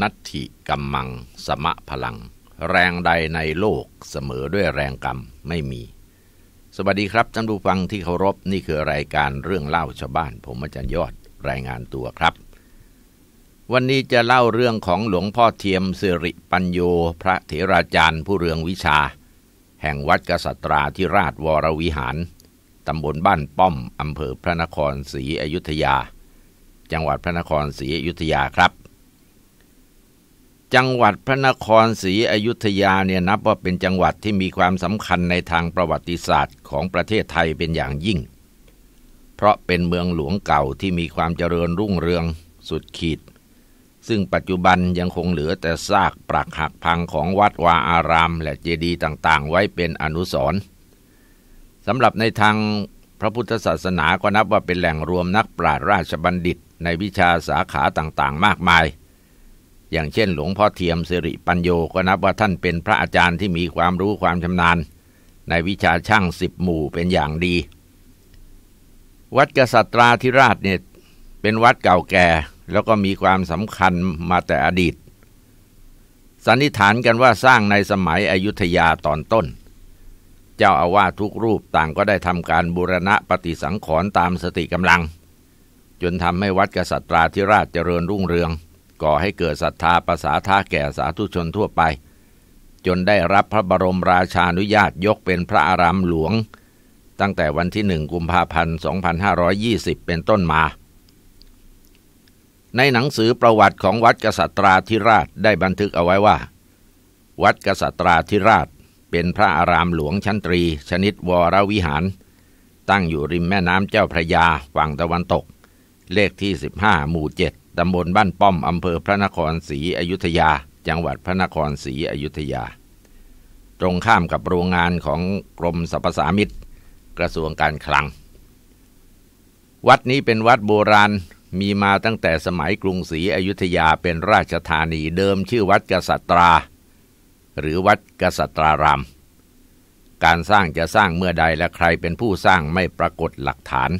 นัตถิกัมมัง สมะพลัง แรงใดในโลกเสมอด้วยแรงกรรม ไม่มี สวัสดีครับท่านผู้ฟังที่เคารพนี่คือรายการเรื่องเล่าชาวบ้าน ผมอาจารย์ยอด รายงานตัวครับ วันนี้จะเล่าเรื่องของหลวงพ่อเทียมสิริปัญโย พระเถราจารย์ ผู้เรืองวิชา แห่งวัดกษัตราที่ราชวรวิหาร ตำบลบ้านป้อม อำเภอพระนครศรีอยุธยา จังหวัดพระนครศรีอยุธยาครับจังหวัดพระนครศรีอยุธยาเนี่ยนับว่าเป็นจังหวัดที่มีความสำคัญในทางประวัติศาสตร์ของประเทศไทยเป็นอย่างยิ่ง เพราะเป็นเมืองหลวงเก่าที่มีความเจริญรุ่งเรืองสุดขีด ซึ่งปัจจุบันยังคงเหลือแต่ซากปรักหักพังของวัดวาอารามและเจดีย์ต่าง ๆ ไว้เป็นอนุสรณ์สำหรับในทางพระพุทธศาสนาก็นับว่าเป็นแหล่งรวมนักปราชญ์ราชบัณฑิตในวิชาสาขาต่างๆ มากมายอย่างเช่นหลวงพ่อเทียมสิริปัญโยก็นับว่า ท่านเป็นพระอาจารย์ที่มีความรู้ความชำนาญ ในวิชาช่างสิบหมู่เป็นอย่างดี วัดกษัตราธิราชเนี่ยเป็นวัดเก่าแก่แล้วก็มีความสำคัญมาแต่อดีต สันนิษฐานกันว่าสร้างในสมัยอยุธยาตอนต้น เจ้าอาวาสทุกรูปต่างก็ได้ทำการบูรณะปฏิสังขรณ์ตามสติกำลังจนทำให้วัดกษัตราธิราชเจริญรุ่งเรืองก่อให้เกิดศรัทธาภาษาท่าแก่สาธุชนทั่วไป จนได้รับพระบรมราชานุญาตยกเป็นพระอารามหลวง ตั้งแต่วันที่หนึ่งกุมภาพันธ์2520เป็นต้นมา ในหนังสือประวัติของวัดกษัตราธิราชได้บันทึกเอาไว้ว่า วัดกษัตราธิราชเป็นพระอารามหลวงชั้นตรี ชนิดวรวิหาร ตั้งอยู่ริมแม่น้ำเจ้าพระยาฝั่งตะวันตก เลขที่15หมู่7ตำบลบ้านป้อมอำเภอพระนครศรีอยุธยา จังหวัดพระนครศรีอยุธยา ตรงข้ามกับโรงงานของกรมสรรพสามิตกระทรวงการคลัง วัดนี้เป็นวัดโบราณมีมาตั้งแต่สมัยกรุงศรีอยุธยาเป็นราชธานีเดิมชื่อวัดกษัตรา หรือวัดกษัตราราม การสร้างจะสร้างเมื่อใดและใครเป็นผู้สร้างไม่ปรากฏหลักฐาน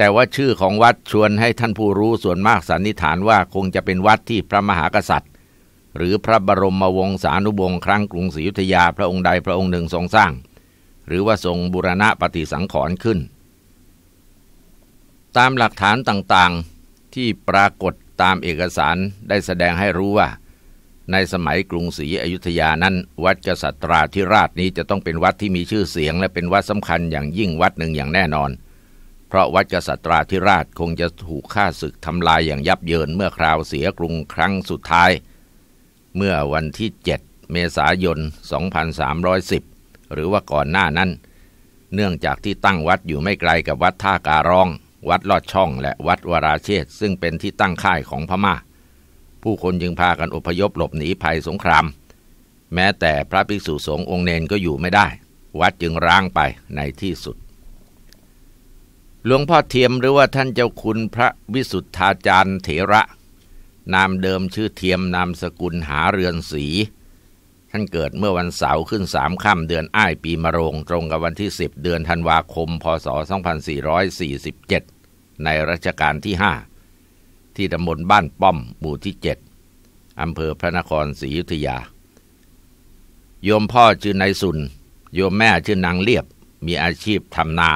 แต่ว่าชื่อของวัดชวนให้ท่านผู้รู้ส่วนมากสันนิษฐานว่าคงจะเป็นวัดที่พระมหากษัตริย์ หรือพระบรมวงศานุวงศ์ครั้งกรุงศรีอยุธยาพระองค์ใดพระองค์หนึ่งทรงสร้าง หรือว่าทรงบุรณะปฏิสังขรณ์ขึ้น ตามหลักฐานต่างๆที่ปรากฏตามเอกสารได้แสดงให้รู้ว่า ในสมัยกรุงศรีอยุธยานั้นวัดกษัตราธิราชนี้จะต้องเป็นวัดที่มีชื่อเสียง และเป็นวัดสำคัญอย่างยิ่งวัดหนึ่งอย่างแน่นอนเพราะวัดกษัตราธิราชคงจะถูกฆ่าศึกทำลายอย่างยับเยินเมื่อคราวเสียกรุงครั้งสุดท้าย เมื่อวันที่ 7 เมษายน 2310 หรือว่าก่อนหน้านั้น เนื่องจากที่ตั้งวัดอยู่ไม่ไกลกับวัดท่าการ้อง วัดลอดช่องและวัดวราเชษซึ่งเป็นที่ตั้งค่ายของพมา่า ผู้คนจึงพากันอพยพหลบหนีภัยสงคราม แม้แต่พระภิกษุสงฆ์องค์เนนก็อยู่ไม่ได้ วัดจึงร้างไปในที่สุดหลวงพ่อเทียมหรือว่าท่านเจ้าคุณพระวิสุทธาจารย์เถระ นามเดิมชื่อเทียมนามสกุลหาเรือนสี ท่านเกิดเมื่อวันเสาร์ขึ้นสามค่ำเดือนอ้ายปีมะโรง ตรงกับวันที่สิบเดือนธันวาคมพศ 2447 ในรัชกาลที่ห้าที่ตำบลบ้านป้อมหมู่ที่เจ็ดอำเภอพระนครศรีอยุธยา โยมพ่อชื่อนายสุน โยมแม่ชื่อนางเลียบ มีอาชีพทำนา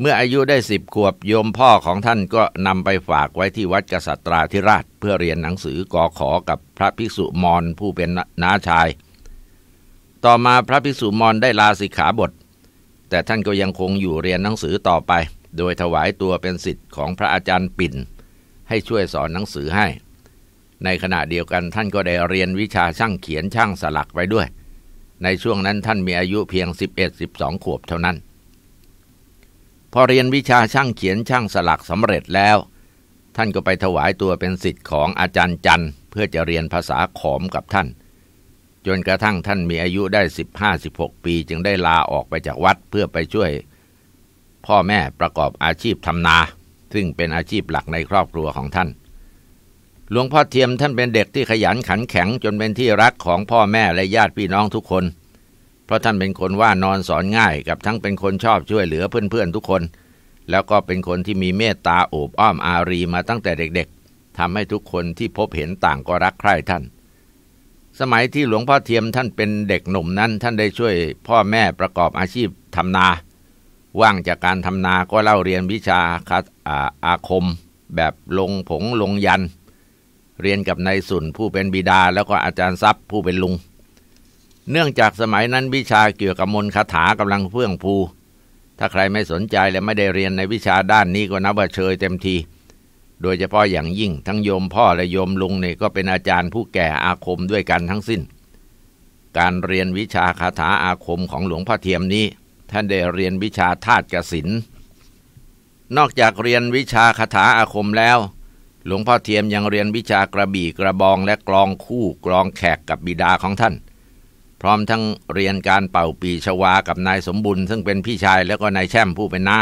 เมื่ออายุได้สิบขวบโยมพ่อของท่านก็นำไปฝากไว้ที่วัดกษัตราธิราชเพื่อเรียนหนังสือกอขอกับพระภิกษุมรผู้เป็นน้าชาย ต่อมาพระภิกษุมรได้ลาสิกขาบท แต่ท่านก็ยังคงอยู่เรียนหนังสือต่อไป โดยถวายตัวเป็นสิทธิ์ของพระอาจารย์ปิ่น ให้ช่วยสอนหนังสือให้ ในขณะเดียวกันท่านก็ได้เรียนวิชาช่างเขียนช่างสลักไปด้วย ในช่วงนั้นท่านมีอายุเพียง11-12 ขวบเท่านั้นพอเรียนวิชาช่างเขียนช่างสลักสำเร็จแล้ว ท่านก็ไปถวายตัวเป็นสิทธิ์ของอาจารย์จันเพื่อจะเรียนภาษาขอมกับท่าน จนกระทั่งท่านมีอายุได้สสิบห้าิบหกปีจึงได้ลาออกไปจากวัดเพื่อไปช่วยพ่อแม่ประกอบอาชีพทำนา ซึ่งเป็นอาชีพหลักในครอบครัวของท่าน หลวงพ่อเทียมท่านเป็นเด็กที่ขยันขันแข็ง จนเป็นที่รักของพ่อแม่และญาติพี่น้องทุกคนเพราะท่านเป็นคนว่านอนสอนง่าย กับทั้งเป็นคนชอบช่วยเหลือเพื่อนๆทุกคน แล้วก็เป็นคนที่มีเมตตาโอบอ้อมอารีมาตั้งแต่เด็กๆทำให้ทุกคนที่พบเห็นต่างก็รักใคร่ท่าน สมัยที่หลวงพ่อเทียมท่านเป็นเด็กหนุ่มนั้นท่านได้ช่วย พ่อแม่ประกอบอาชีพทำนา ว่างจากการทำนาก็เล่าเรียนวิชาคาอาคม แบบลงผงลงยัน เรียนกับนายสุนผู้เป็นบิดาแล้วก็อาจารย์ทรัพย์ผู้เป็นลุงเนื่องจากสมัยนั้นวิชาเกี่ยวกับมนต์คาถากำลังเฟื่องฟู ถ้าใครไม่สนใจและไม่ได้เรียนในวิชาด้านนี้ก็นับว่าเชยเต็มที โดยเฉพาะอย่างยิ่งทั้งโยมพ่อ และโยม ลุงเนี่ยก็เป็นอาจารย์ผู้แก่อาคมด้วยกันทั้งสิ้น การเรียนวิชาคาถาอาคมของหลวงพ่อเทียมนี้ ท่านได้เรียนวิชาธาตุกสินนอกจากเรียนวิชาคาถาอาคมแล้ว หลวงพ่อเทียมยังเรียนวิชากระบี่กระบองและกลองคู่กลองแขกกับบิดาของท่านพร้อมทั้งเรียนการเป่าปีชวากับนายสมบุญ ซึ่งเป็นพี่ชายแล้วก็นายแช่มผู้เป็นน้า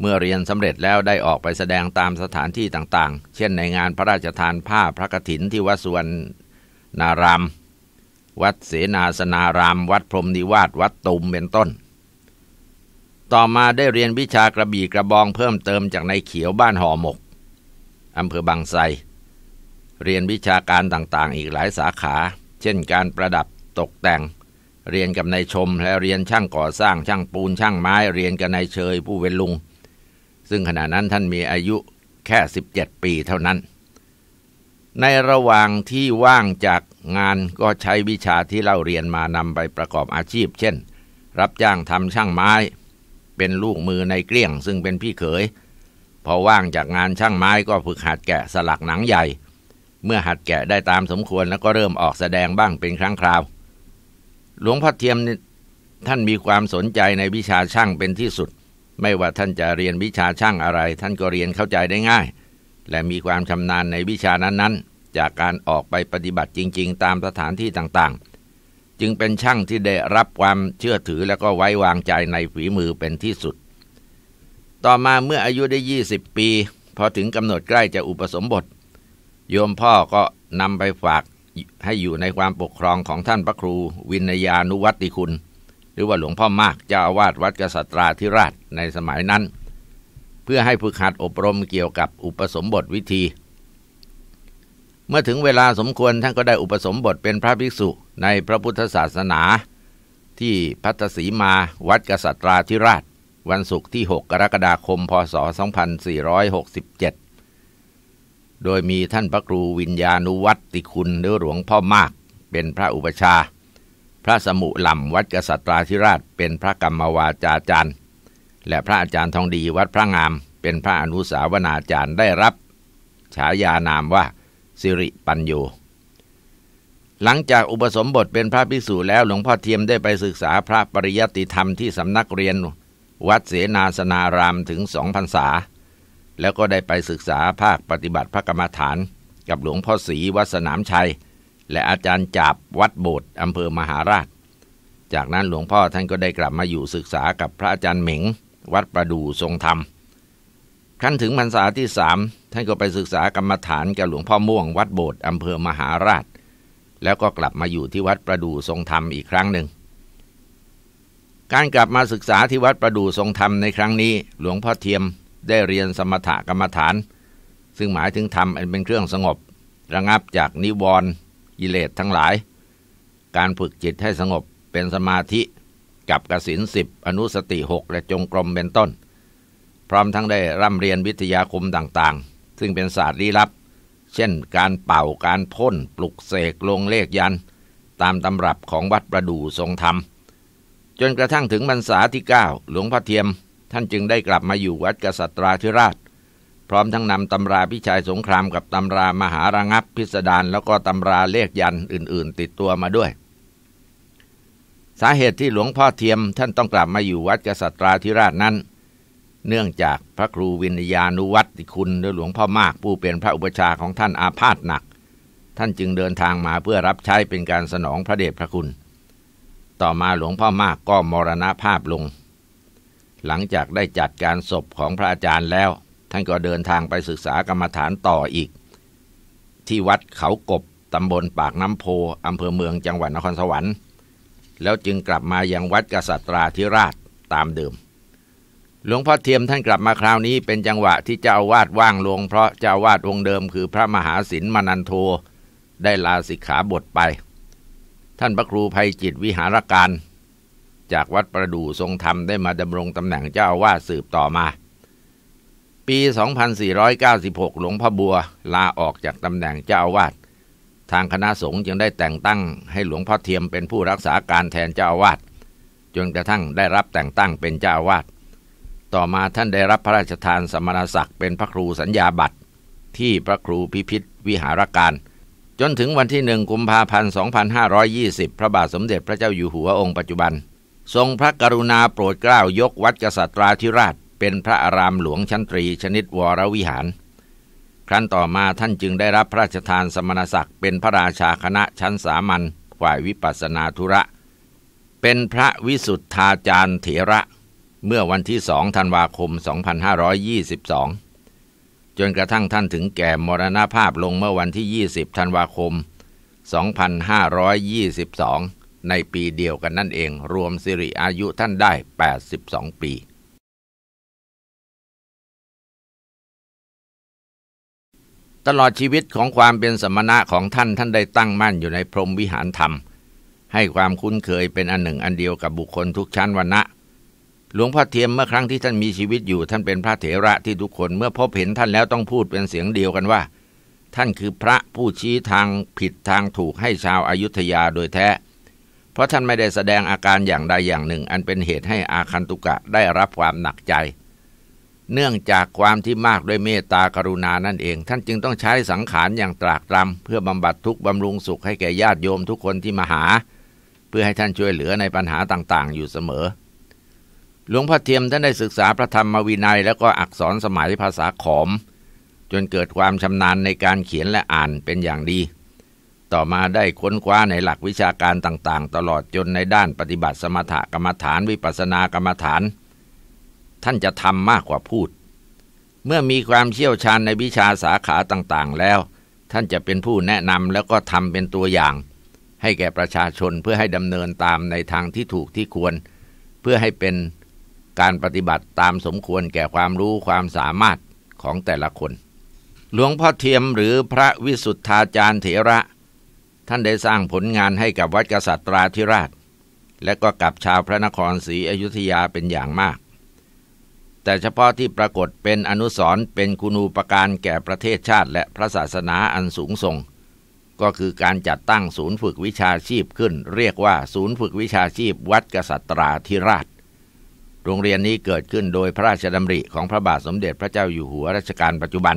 เมื่อเรียนสำเร็จแล้วได้ออกไปแสดงตามสถานที่ต่างๆ เช่นในงานพระราชทานผ้าพระกฐินที่วัดสวน นาราม วัดเสนาสนาราม วัดพรมนิวาสวัดตุมเป็นต้น ต่อมาได้เรียนวิชากระบี่กระบองเพิ่มเติมจากนายเขียวบ้านห่อหมกอำเภอบางไทรเรียนวิชาการต่างๆ อีกหลายสาขา เช่นการประดับตกแต่งเรียนกับนายชมและเรียนช่างก่อสร้างช่างปูน ช่างไม้เรียนกับนายเชยผู้เป็นลุง ซึ่งขณะนั้นท่านมีอายุแค่ 17 ปีเท่านั้น ในระหว่างที่ว่างจากงานก็ใช้วิชาที่เล่าเรียนมานำไปประกอบอาชีพ เช่น รับจ้างทำช่างไม้ เป็นลูกมือในเกลี้ยง ซึ่งเป็นพี่เขยพอว่างจากงานช่างไม้ก็ฝึกหัดแกะสลักหนังใหญ่ เมื่อหัดแกะได้ตามสมควรแล้วก็เริ่มออกแสดงบ้างเป็นครั้งคราวหลวงพ่อเทียมท่านมีความสนใจในวิชาช่างเป็นที่สุด ไม่ว่าท่านจะเรียนวิชาช่างอะไรท่านก็เรียนเข้าใจได้ง่าย และมีความชำนาญในวิชานั้นๆ จากการออกไปปฏิบัติจริง ๆ ตามสถานที่ต่างๆ จึงเป็นช่างที่ได้รับความเชื่อถือและก็ไว้วางใจในฝีมือเป็นที่สุด ต่อมาเมื่ออายุได้20 ปีพอถึงกำหนดใกล้จะอุปสมบท โยมพ่อก็นำไปฝากให้อยู่ในความปกครองของท่านพระครูวินยานุวัติคุณ หรือว่าหลวงพ่อมากเจ้าอาวาสวัดกษัตราธิราชในสมัยนั้น เพื่อให้ฝึกหัดอบรมเกี่ยวกับอุปสมบทวิธี เมื่อถึงเวลาสมควรท่านก็ได้อุปสมบทเป็นพระภิกษุในพระพุทธศาสนา ที่พัทสีมาวัดกษัตราธิราช วันศุกร์ที่ 6 กรกฎาคมพศ 2467โดยมีท่านพระครูวิญญาณุวัตติคุณหรือหลวงพ่อมาก เป็นพระอุปชาพระสมุหล่ำวัดกษัตราธิราช เป็นพระกรรมวาจาจารย์ และพระอาจารย์ทองดีวัดพระงาม เป็นพระอนุสาวนาจารย์ได้รับฉายานามว่าสิริปัญโยหลังจากอุปสมบทเป็นพระภิกษุแล้วหลวงพ่อเทียมได้ไปศึกษาพระปริยติธรรมที่สำนักเรียน วัดเสนาสนารามถึงสองพรรษาแล้วก็ได้ไปศึกษาภาคปฏิบัติพระกรรมฐาน กับหลวงพ่อศรีวัดสนามชัย และอาจารย์จับวัดโบสถ์อำเภอมหาราช จากนั้นหลวงพ่อท่านก็ได้กลับมาอยู่ศึกษากับพระอาจารย์เหมิงวัดประดูทรงธรรม ขั้นถึงพรรษาที่สามท่านก็ไปศึกษากรรมฐานกับหลวงพ่อม่วง วัดโบสถ์อำเภอมหาราช แล้วก็กลับมาอยู่ที่วัดประดูทรงธรรมอีกครั้งหนึ่ง การกลับมาศึกษาที่วัดประดูทรงธรรมในครั้งนี้ หลวงพ่อเทียมได้เรียนสมถกรรมฐาน ซึ่งหมายถึงธรรมอันเป็นเครื่องสงบ ระงับจากนิวรณ์ยิเลสทั้งหลาย การฝึกจิตให้สงบเป็นสมาธิ กับกสินสิบอนุสติหกและจงกรมเป็นต้น พร้อมทั้งได้ร่ำเรียนวิทยาคมต่างๆ ซึ่งเป็นศาสตร์ลี้ลับ เช่นการเป่าการพ่นปลุกเสกลงเลขยัน ตามตำรับของวัดประดู่ทรงธรรม จนกระทั่งถึงบรรษาที่9หลวงพ่อเทียมท่านจึงได้กลับมาอยู่วัดกษัตราธิราช พร้อมทั้งนำตำราพิชัยสงครามกับตำรามหาระงับพิสดารแล้วก็ตำราเลขยันอื่น ๆ ติดตัวมาด้วย สาเหตุที่หลวงพ่อเทียม ท่านต้องกลับมาอยู่วัดกษัตราธิราชนั้น เนื่องจากพระครูวินยานุวัติคุณหรือหลวงพ่อมากผู้เป็นพระอุปชาของท่านอาพาธหนัก ท่านจึงเดินทางมาเพื่อรับใช้เป็นการสนองพระเดชพระคุณ ต่อมาหลวงพ่อมากก็มรณภาพลงหลังจากได้จัดการศพของพระอาจารย์แล้ว ท่านก็เดินทางไปศึกษากรรมฐานต่ออีก ที่วัดเขากบตำบลปากน้ำโพอำเภอเมืองจังหวัดนครสวรรค์ แล้วจึงกลับมายังวัดกษัตราธิราชตามเดิมหลวงพ่อเทียมท่านกลับมาคราวนี้เป็นจังหวะ ที่เจ้าวาดว่างลงเพราะเจ้าวาดองค์เดิมคือพระมหาสินมนันโทได้ลาสิกขาบทไป ท่านพระครูภัยจิตวิหารการจากวัดประดู่ทรงธรรมได้มาดำรงตำแหน่งเจ้าอาวาสสืบต่อมา ปี 2496 หลวงพ่อบัวลาออกจากตำแหน่งเจ้าอาวาสทางคณะสงฆ์จึงได้แต่งตั้งให้หลวงพ่อเทียมเป็นผู้รักษาการแทนเจ้าอาวาสจนกระทั่งได้รับแต่งตั้งเป็นเจ้าอาวาสต่อมาท่านได้รับพระราชทานสมณศักดิ์เป็นพระครูสัญญาบัตร ที่พระครูพิพิธวิหารการ จนถึงวันที่หนึ่งกุมภาพันธ์2520 พระบาทสมเด็จพระเจ้าอยู่หัวองค์ปัจจุบันทรงพระกรุณาโปรดเกล้ายกวัดกษัตราธิราช เป็นพระอารามหลวงชั้นตรีชนิดวรวิหาร ครั้นต่อมาท่านจึงได้รับพระราชทานสมณศักดิ์เป็นพระราชาคณะชั้นสามัญฝ่ายวิปัสนาธุระเป็นพระวิสุทธาจารย์เถระ เมื่อวันที่สองธันวาคม 2522 จนกระทั่งท่านถึงแก่มรณภาพลงเมื่อวันที่ 20ธันวาคม 2522ในปีเดียวกันนั่นเอง รวมสิริอายุท่านได้ 82 ปี ตลอดชีวิตของความเป็นสมณะของท่านท่านได้ตั้งมั่นอยู่ในพรหมวิหารธรรม ให้ความคุ้นเคยเป็นอันหนึ่งอันเดียวกับบุคคลทุกชั้นวรรณะหลวงพ่อเทียมเมื่อครั้งที่ท่านมีชีวิตอยู่ท่านเป็นพระเถระที่ทุกคนเมื่อพบเห็นท่านแล้วต้องพูดเป็นเสียงเดียวกันว่า ท่านคือพระผู้ชี้ทางผิดทางถูกให้ชาวอายุทยาโดยแท้เพราะท่านไม่ได้แสดงอาการอย่างใดอย่างหนึ่ง อันเป็นเหตุให้อาคันตุกะได้รับความหนักใจ เนื่องจากความที่มากด้วยเมตตากรุณานั่นเอง ท่านจึงต้องใช้สังขารอย่างตรากตรำเพื่อบำบัดทุกบำรุงสุขให้แก่ญาติโยมทุกคนที่มาหา เพื่อให้ท่านช่วยเหลือในปัญหาต่าง ๆ อยู่เสมอหลวงพ่อเทียมท่านได้ศึกษาพระธรรมวินัยแล้วก็อักษรสมัยภาษาขอม จนเกิดความชำนาญในการเขียนและอ่านเป็นอย่างดีต่อมาได้ค้นคว้าในหลักวิชาการต่างๆ ตลอดจนในด้านปฏิบัติสมถกรรมฐานวิปัสสนากรรมฐาน ท่านจะทำมากกว่าพูด เมื่อมีความเชี่ยวชาญในวิชาสาขาต่างๆแล้ว ท่านจะเป็นผู้แนะนำแล้วก็ทำเป็นตัวอย่าง ให้แก่ประชาชนเพื่อให้ดำเนินตามในทางที่ถูกที่ควร เพื่อให้เป็นการปฏิบัติตามสมควรแก่ความรู้ความสามารถของแต่ละคน หลวงพ่อเทียมหรือพระวิสุทธาจารย์เถระท่านได้สร้างผลงานให้กับวัดกษัตราธิราช และก็กับชาวพระนครศรีอยุธยาเป็นอย่างมาก แต่เฉพาะที่ปรากฏเป็นอนุสรเป็นคุณูปการแก่ประเทศชาติ และพระศาสนาอันสูงส่ง ก็คือการจัดตั้งศูนย์ฝึกวิชาชีพขึ้น เรียกว่าศูนย์ฝึกวิชาชีพวัดกษัตราธิราช โรงเรียนนี้เกิดขึ้นโดยพระราชดำริของพระบาทสมเด็จพระเจ้าอยู่หัวรัชกาลปัจจุบัน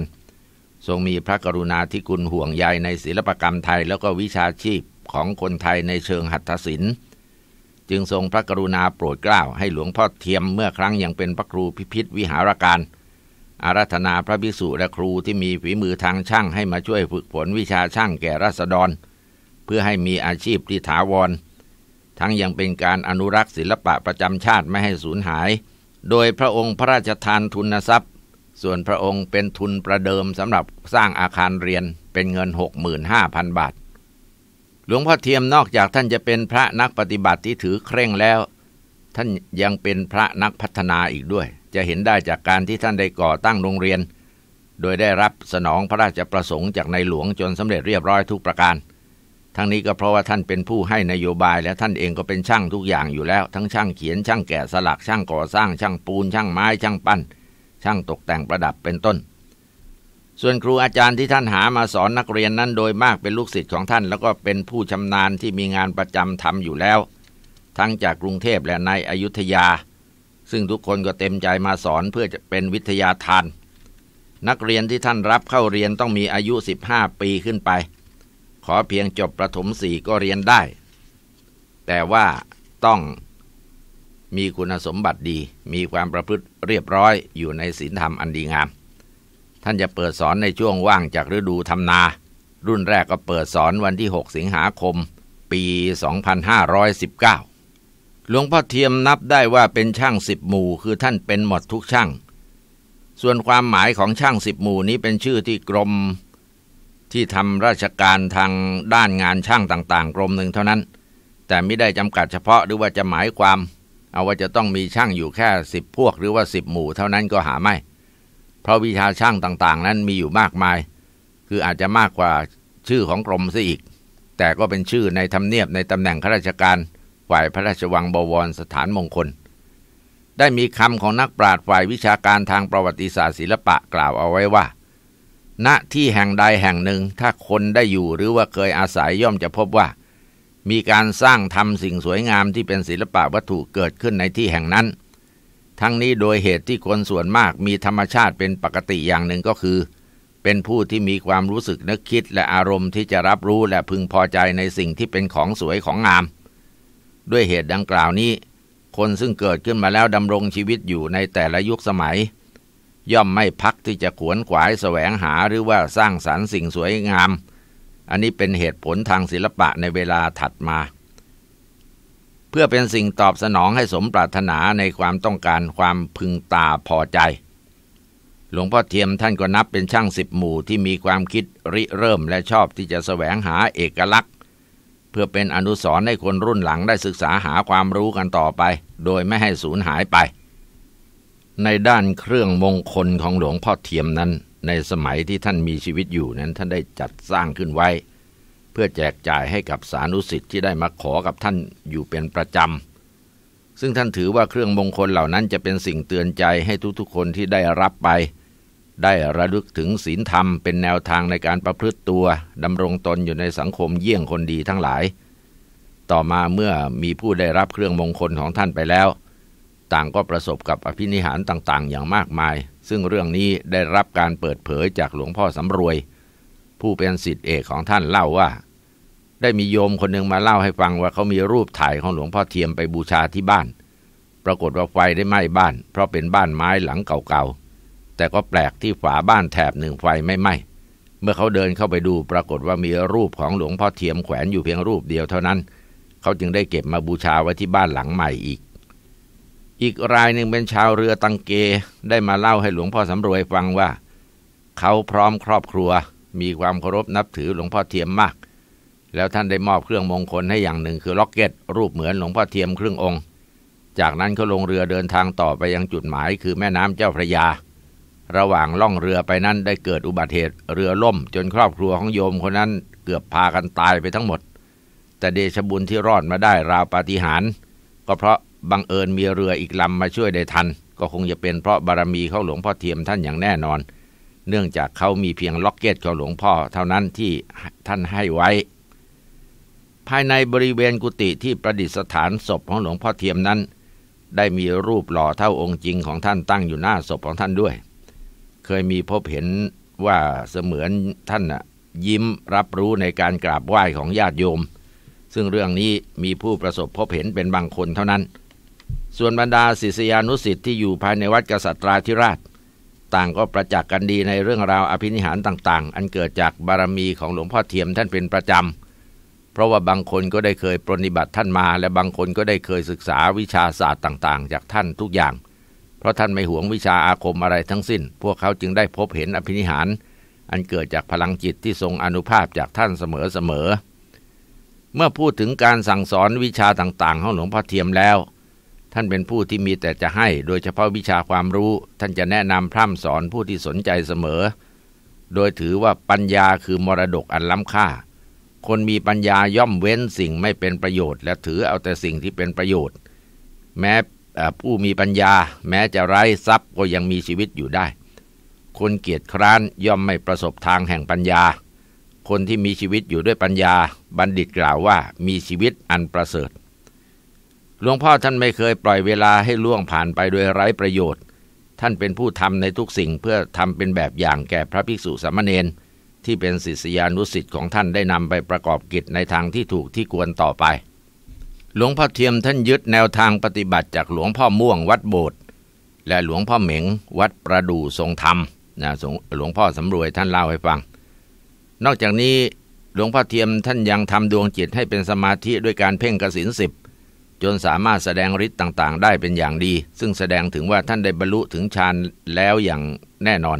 ทรงมีพระกรุณาที่คุณห่วงใยในศิลปกรรมไทยแล้วก็วิชาชีพของคนไทยในเชิงหัตถศิลป์จึงทรงพระกรุณาโปรดเกล้าให้หลวงพ่อเทียมเมื่อครั้งยังเป็นพระครูพิพิธวิหารการ อารัธนาพระภิกษุและครูที่มีฝีมือทางช่างให้มาช่วยฝึกฝนวิชาช่างแก่ราษฎร เพื่อให้มีอาชีพที่ถาวร ทั้งยังเป็นการอนุรักษ์ศิลปะประจำชาติไม่ให้สูญหาย โดยพระองค์พระราชทานทุนทรัพย์ส่วนพระองค์เป็นทุนประเดิมสำหรับสร้างอาคารเรียนเป็นเงิน 65,000 บาท หลวงพ่อเทียมนอกจากท่านจะเป็นพระนักปฏิบัติที่ถือเคร่งแล้ว ท่านยังเป็นพระนักพัฒนาอีกด้วย จะเห็นได้จากการที่ท่านได้ก่อตั้งโรงเรียน โดยได้รับสนองพระราชประสงค์จากในหลวงจนสำเร็จเรียบร้อยทุกประการ ทั้งนี้ก็เพราะว่าท่านเป็นผู้ให้นโยบาย และท่านเองก็เป็นช่างทุกอย่างอยู่แล้ว ทั้งช่างเขียนช่างแกะสลักช่างก่อสร้างช่างปูนช่างไม้ช่างปั้นช่างตกแต่งประดับเป็นต้น ส่วนครูอาจารย์ที่ท่านหามาสอนนักเรียนนั้นโดยมากเป็นลูกศิษย์ของท่าน แล้วก็เป็นผู้ชำนาญที่มีงานประจำทำอยู่แล้ว ทั้งจากกรุงเทพและในอยุธยา ซึ่งทุกคนก็เต็มใจมาสอนเพื่อจะเป็นวิทยาทาน นักเรียนที่ท่านรับเข้าเรียนต้องมีอายุ15ปีขึ้นไป ขอเพียงจบประถมสี่ก็เรียนได้ แต่ว่าต้องมีคุณสมบัติดี มีความประพฤติเรียบร้อยอยู่ในศีลธรรมอันดีงาม ท่านจะเปิดสอนในช่วงว่างจากฤดูทำนา รุ่นแรกก็เปิดสอนวันที่ 6 สิงหาคม ปี 2519 หลวงพ่อเทียมนับได้ว่าเป็นช่างสิบหมู่ คือท่านเป็นหมดทุกช่าง ส่วนความหมายของช่างสิบหมู่นี้เป็นชื่อที่กรมที่ทำราชการทางด้านงานช่างต่างๆกรมหนึ่งเท่านั้น แต่ไม่ได้จำกัดเฉพาะหรือว่าจะหมายความเอาว่าจะต้องมีช่างอยู่แค่สิบพวกหรือว่าสิบหมู่เท่านั้นก็หาไม่ เพราะวิชาช่างต่างๆ นั้นมีอยู่มากมาย คืออาจจะมากกว่าชื่อของกรมซะอีก แต่ก็เป็นชื่อในทำเนียบในตำแหน่งข้าราชการฝ่ายพระราชวังบวรสถานมงคล ได้มีคำของนักปราชญ์ฝ่ายวิชาการทางประวัติศาสตร์ศิลปะกล่าวเอาไว้ว่า ณ ที่แห่งใดแห่งหนึ่งถ้าคนได้อยู่หรือว่าเคยอาศัยย่อมจะพบว่ามีการสร้างทำสิ่งสวยงามที่เป็นศิลปะวัตถุเกิดขึ้นในที่แห่งนั้น ทั้งนี้โดยเหตุที่คนส่วนมากมีธรรมชาติเป็นปกติอย่างหนึ่งก็คือ เป็นผู้ที่มีความรู้สึกนึกคิดและอารมณ์ที่จะรับรู้และพึงพอใจในสิ่งที่เป็นของสวยของงาม ด้วยเหตุดังกล่าวนี้ คนซึ่งเกิดขึ้นมาแล้วดำรงชีวิตอยู่ในแต่ละยุคสมัย ย่อมไม่พักที่จะขวนขวายแสวงหาหรือว่าสร้างสรรค์สิ่งสวยงามอันนี้เป็นเหตุผลทางศิลปะในเวลาถัดมา เพื่อเป็นสิ่งตอบสนองให้สมปรารถนาในความต้องการความพึงตาพอใจ หลวงพ่อเทียมท่านก็นับเป็นช่างสิบหมู่ที่มีความคิดริเริ่มและชอบที่จะสแสวงหาเอกลักษณ์ เพื่อเป็นอนุสรณ์ให้คนรุ่นหลังได้ศึกษาหาความรู้กันต่อไปโดยไม่ให้สูญหายไป ในด้านเครื่องมงคลของหลวงพ่อเทียมนั้นในสมัยที่ท่านมีชีวิตอยู่นั้นท่านได้จัดสร้างขึ้นไว้ เพื่อแจกจ่ายให้กับสานุสิทธิ์ที่ได้มาขอกับท่านอยู่เป็นประจำซึ่งท่านถือว่าเครื่องมงคลเหล่านั้นจะเป็นสิ่งเตือนใจให้ทุกๆ คนที่ได้รับไป ได้ระลึกถึงศีลธรรมเป็นแนวทางในการประพฤติตัวดำรงตนอยู่ในสังคมเยี่ยงคนดีทั้งหลาย ต่อมาเมื่อมีผู้ได้รับเครื่องมงคลของท่านไปแล้ว ต่างก็ประสบกับอภินิหารต่างๆ อย่างมากมายซึ่งเรื่องนี้ได้รับการเปิดเผยจากหลวงพ่อสำรวย ผู้เป็นสิทธิเอกของท่านเล่าว่า ได้มีโยมคนหนึ่งมาเล่าให้ฟังว่าเขามีรูปถ่ายของหลวงพ่อเทียมไปบูชาที่บ้าน ปรากฏว่าไฟได้ไหม้บ้าน เพราะเป็นบ้านไม้หลังเก่าๆ แต่ก็แปลกที่ฝาบ้านแถบหนึ่งไฟไม่ไหม้เมื่อเขาเดินเข้าไปดูปรากฏว่ามีรูปของหลวงพ่อเทียมแขวนอยู่เพียงรูปเดียวเท่านั้นเขาจึงได้เก็บมาบูชาไว้ที่บ้านหลังใหม่อีกอีกรายหนึ่งเป็นชาวเรือตังเกได้มาเล่าให้หลวงพ่อสำรวยฟังว่า เขาพร้อมครอบครัวมีความเคารพนับถือหลวงพ่อเทียมมาก แล้วท่านได้มอบเครื่องมงคลให้อย่างหนึ่งคือล็อกเก็ตรูปเหมือนหลวงพ่อเทียมครึ่งองค์ จากนั้นเขาลงเรือเดินทางต่อไปยังจุดหมายคือแม่น้ำเจ้าพระยา ระหว่างล่องเรือไปนั้นได้เกิดอุบัติเหตุเรือล่มจนครอบครัวของโยมคนนั้นเกือบพากันตายไปทั้งหมด แต่เดชบุญที่รอดมาได้ราวปาฏิหาริย์ก็เพราะบังเอิญมีเรืออีกลำมาช่วยได้ทันก็คงจะเป็นเพราะบารมีเข้าหลวงพ่อเทียมท่านอย่างแน่นอน เนื่องจากเขามีเพียงล็อกเก็ตของหลวงพ่อเท่านั้นที่ท่านให้ไว้ ภายในบริเวณกุฏิที่ประดิษฐานศพของหลวงพ่อเทียมนั้น ได้มีรูปหล่อเท่าองค์จริงของท่านตั้งอยู่หน้าศพของท่านด้วย เคยมีพบเห็นว่าเสมือนท่านยิ้มรับรู้ในการกราบไหว้ของญาติโยม ซึ่งเรื่องนี้มีผู้ประสบพบเห็นเป็นบางคนเท่านั้นส่วนบรรดาศิษยานุศิษย์ที่อยู่ภายในวัดกษัตราธิราช ต่างก็ประจักษ์กันดีในเรื่องราวอภินิหารต่างๆ อันเกิดจากบารมีของหลวงพ่อเทียมท่านเป็นประจำเพราะว่าบางคนก็ได้เคยปรนิบัติท่านมาและบางคนก็ได้เคยศึกษาวิชาศาสตร์ต่าง ๆ จากท่านทุกอย่าง เพราะท่านไม่หวงวิชาอาคมอะไรทั้งสิ้น พวกเขาจึงได้พบเห็นอภินิหาร อันเกิดจากพลังจิตที่ทรงอนุภาพจากท่านเสมอๆเมื่อพูดถึงการสั่งสอนวิชาต่างๆของหลวงพ่อเทียมแล้วท่านเป็นผู้ที่มีแต่จะให้ โดยเฉพาะวิชาความรู้ ท่านจะแนะนำพร่ำสอนผู้ที่สนใจเสมอ โดยถือว่าปัญญาคือมรดกอันล้ำค่า คนมีปัญญาย่อมเว้นสิ่งไม่เป็นประโยชน์และถือเอาแต่สิ่งที่เป็นประโยชน์ แม้ผู้มีปัญญา แม้จะไร้ทรัพย์ก็ยังมีชีวิตอยู่ได้ คนเกียจคร้านย่อมไม่ประสบทางแห่งปัญญา คนที่มีชีวิตอยู่ด้วยปัญญา บัณฑิตกล่าวว่า มีชีวิตอันประเสริฐหลวงพ่อท่านไม่เคยปล่อยเวลาให้ล่วงผ่านไปโดยไร้ประโยชน์ ท่านเป็นผู้ทำในทุกสิ่งเพื่อทำเป็นแบบอย่างแก่พระภิกษุสามเณรที่เป็นศิษยานุศิษย์ของท่านได้นำไปประกอบกิจ ในทางที่ถูกที่ควรต่อไป หลวงพ่อเทียมท่านยึดแนวทางปฏิบัติจากหลวงพ่อม่วงวัดโบสถ์และหลวงพ่อเหม็งวัดประดู่ทรงธรรมนะหลวงพ่อสำรวยท่านเล่าให้ฟัง นอกจากนี้หลวงพ่อเทียมท่านยังทำดวงจิตให้เป็นสมาธิด้วยการเพ่งกสินสิบจนสามารถแสดงฤทธิ์ต่างๆ ได้เป็นอย่างดี ซึ่งแสดงถึงว่าท่านได้บรรลุถึงฌานแล้วอย่างแน่นอน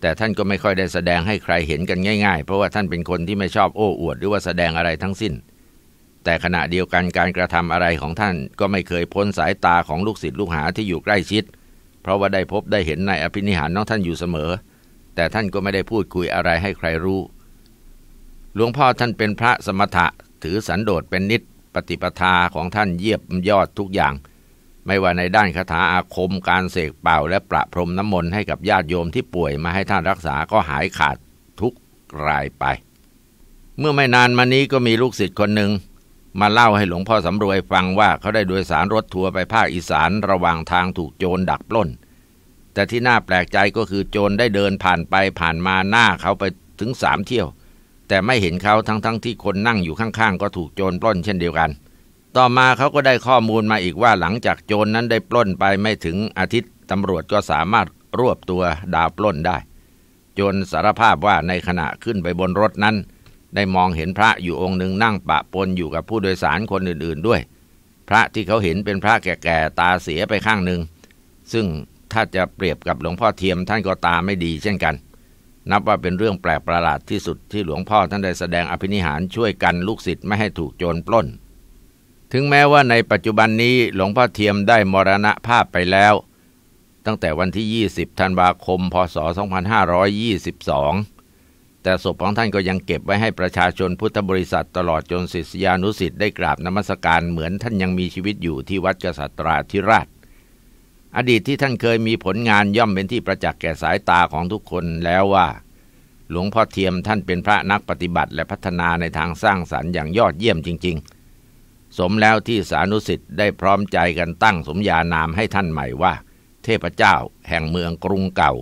แต่ท่านก็ไม่ค่อยได้แสดงให้ใครเห็นกันง่ายๆ เพราะว่าท่านเป็นคนที่ไม่ชอบโอ้อวด หรือว่าแสดงอะไรทั้งสิ้น แต่ขณะเดียวกันการกระทำอะไรของท่านก็ไม่เคยพ้นสายตาของลูกศิษย์ลูกหาที่อยู่ใกล้ชิด เพราะว่าได้พบได้เห็นในอภินิหารน้องท่านอยู่เสมอ แต่ท่านก็ไม่ได้พูดคุยอะไรให้ใครรู้หลวงพ่อท่านเป็นพระสมถะถือสันโดษเป็นนิดปฏิปทาของท่านเยียบยอดทุกอย่าง ไม่ว่าในด้านคาถาอาคมการเสกเป่าและประพรมน้ำมนต์ ให้กับญาติโยมที่ป่วยมาให้ท่านรักษาก็หายขาดทุกรายไป เมื่อไม่นานมานี้ก็มีลูกศิษย์คนหนึ่งมาเล่าให้หลวงพ่อสำรวยฟังว่าเขาได้โดยสารรถทัวร์ไปภาคอีสานระหว่างทางถูกโจรดักปล้น แต่ที่น่าแปลกใจก็คือโจรได้เดินผ่านไปผ่านมาหน้าเขาไปถึงสามเที่ยวแต่ไม่เห็นเขาทั้งๆทที่คนนั่งอยู่ข้างๆก็ถูกโจรปล้นเช่นเดียวกัน ต่อมาเขาก็ได้ข้อมูลมาอีกว่าหลังจากโจรนนั้นได้ปล้นไปไม่ถึงอาทิตย์ ตำรวจก็สามารถรวบตัวดาวปล้นได้ โจรสารภาพว่าในขณะขึ้นไปบนรถนั้น ได้มองเห็นพระอยู่องค์หนึ่งนั่งปะปนอยู่กับผู้โดยสารคนอื่นๆด้วย พระที่เขาเห็นเป็นพระแก่ๆตาเสียไปข้างหนึ่ง ซึ่งถ้าจะเปรียบกับหลวงพ่อเทียมท่านก็ตาไม่ดีเช่นกันนับว่าเป็นเรื่องแปลกประหลาดที่สุดที่หลวงพ่อท่านได้แสดงอภินิหารช่วยกันลูกศิษย์ไม่ให้ถูกโจรปล้น ถึงแม้ว่าในปัจจุบันนี้หลวงพ่อเทียมได้มรณภาพไปแล้ว ตั้งแต่วันที่ 20ธันวาคม พศ 2522 แต่ศพของท่านก็ยังเก็บไว้ให้ประชาชนพุทธบริษัทตลอดจนศิษยานุศิษย์ได้กราบนมัสการเหมือนท่านยังมีชีวิตอยู่ที่วัดกษัตราธิราชอดีตที่ท่านเคยมีผลงานย่อมเป็นที่ประจักษ์แก่สายตาของทุกคนแล้วว่า หลวงพ่อเทียมท่านเป็นพระนักปฏิบัติและพัฒนาในทางสร้างสรรค์อย่างยอดเยี่ยมจริงๆ สมแล้วที่สานุสิทธิ์ได้พร้อมใจกันตั้งสมญานามให้ท่านใหม่ว่า เทพเจ้าแห่งเมืองกรุงเก่า